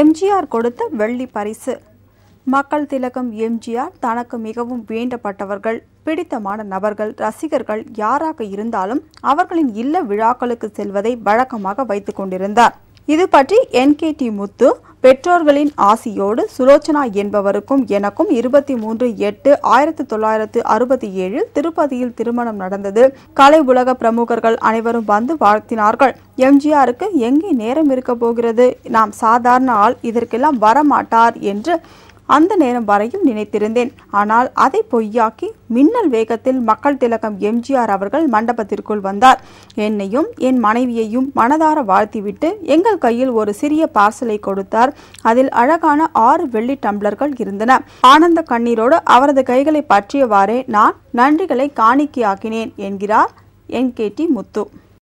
எம்ஜிஆர் கொடுத்த வெள்ளி பரிசு மக்கள் திலகம் எம்ஜிஆர் தனக்கு மிகவும் வேண்டப்பட்டவர்கள் பிடித்தமான நபர்கள் ரசிகர்கள் யாராக இருந்தாலும் அவர்களின் இல்ல விழாக்களுக்கு செல்வதை வழக்கமாக வைத்துக் கொண்டிருந்தார் இது பற்றி என் முத்து பெற்றோர்களின் ஆசியோடு சுலோச்சனா என்பவருக்கும் எனக்கும் இருபத்தி மூன்று எட்டு ஆயிரத்தி தொள்ளாயிரத்து அறுபத்தி ஏழில் திருப்பதியில் திருமணம் நடந்தது கலை உலக பிரமுகர்கள் அனைவரும் வந்து வாழ்த்தினார்கள் எம்ஜிஆருக்கு எங்கே நேரம் இருக்க போகிறது நாம் சாதாரண ஆள் இதற்கெல்லாம் வரமாட்டார் என்று அந்த நேரம் வரையும் நினைத்திருந்தேன் ஆனால் அதை பொய்யாக்கி மின்னல் வேகத்தில் மக்கள் திலகம் எம்ஜிஆர் அவர்கள் மண்டபத்திற்குள் வந்தார் என்னையும் என் மனைவியையும் மனதார வாழ்த்திவிட்டு எங்கள் கையில் ஒரு சிறிய பார்சலை கொடுத்தார் அதில் அழகான ஆறு வெள்ளி டம்ளர்கள் இருந்தன ஆனந்த கண்ணீரோடு அவரது கைகளை பற்றியவாறே நான் நன்றிகளை காணிக்கையாக்கினேன் என்கிறார் என் கேட்டி முத்து